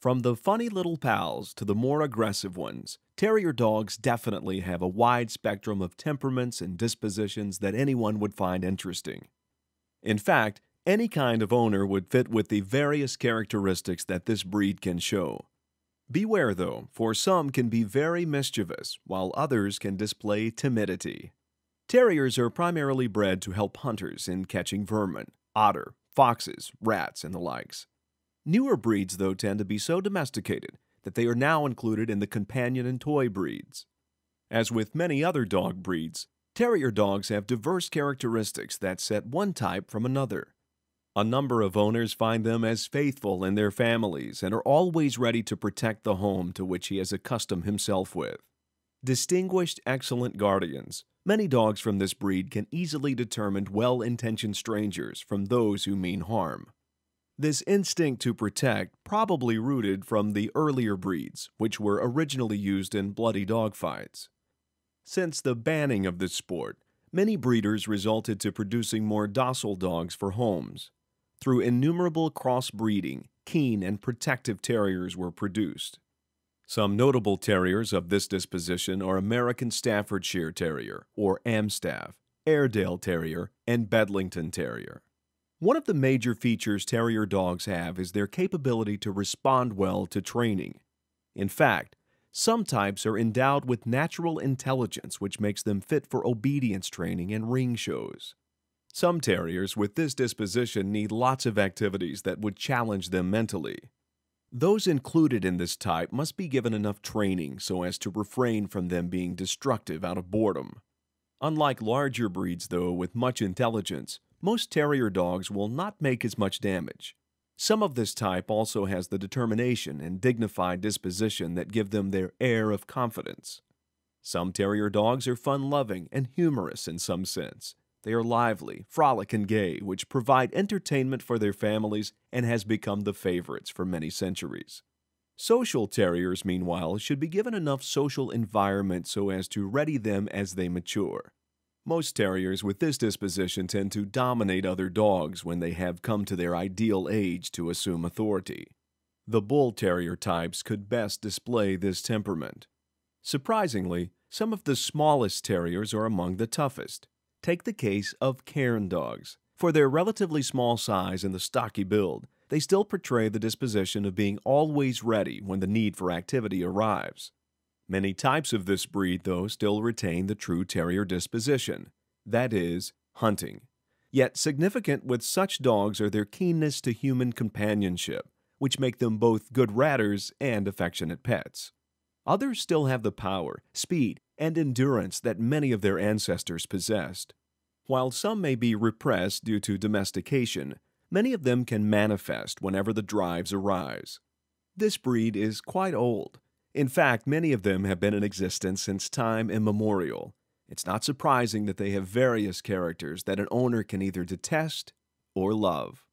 From the funny little pals to the more aggressive ones, terrier dogs definitely have a wide spectrum of temperaments and dispositions that anyone would find interesting. In fact, any kind of owner would fit with the various characteristics that this breed can show. Beware, though, for some can be very mischievous, while others can display timidity. Terriers are primarily bred to help hunters in catching vermin, otter, foxes, rats, and the likes. Newer breeds, though, tend to be so domesticated that they are now included in the companion and toy breeds. As with many other dog breeds, terrier dogs have diverse characteristics that set one type from another. A number of owners find them as faithful in their families and are always ready to protect the home to which he has accustomed himself with. Distinguished, excellent guardians, many dogs from this breed can easily determine well intentioned strangers from those who mean harm. This instinct to protect probably rooted from the earlier breeds, which were originally used in bloody dogfights. Since the banning of this sport, many breeders resulted to producing more docile dogs for homes. Through innumerable crossbreeding, keen and protective terriers were produced. Some notable terriers of this disposition are American Staffordshire Terrier, or Amstaff, Airedale Terrier, and Bedlington Terrier. One of the major features Terrier dogs have is their capability to respond well to training. In fact, some types are endowed with natural intelligence, which makes them fit for obedience training and ring shows. Some terriers with this disposition need lots of activities that would challenge them mentally. Those included in this type must be given enough training so as to refrain from them being destructive out of boredom. Unlike larger breeds, though, with much intelligence, most terrier dogs will not make as much damage. Some of this type also has the determination and dignified disposition that give them their air of confidence. Some terrier dogs are fun-loving and humorous in some sense. They are lively, frolic, and gay, which provide entertainment for their families and has become the favorites for many centuries. Social terriers, meanwhile, should be given enough social environment so as to ready them as they mature. Most terriers with this disposition tend to dominate other dogs when they have come to their ideal age to assume authority. The bull terrier types could best display this temperament. Surprisingly, some of the smallest terriers are among the toughest. Take the case of cairn dogs. For their relatively small size and the stocky build, they still portray the disposition of being always ready when the need for activity arrives. Many types of this breed, though, still retain the true terrier disposition, that is, hunting. Yet significant with such dogs are their keenness to human companionship, which make them both good ratters and affectionate pets. Others still have the power, speed, and endurance that many of their ancestors possessed. While some may be repressed due to domestication, many of them can manifest whenever the drives arise. This breed is quite old, in fact, many of them have been in existence since time immemorial. It's not surprising that they have various characters that an owner can either detest or love.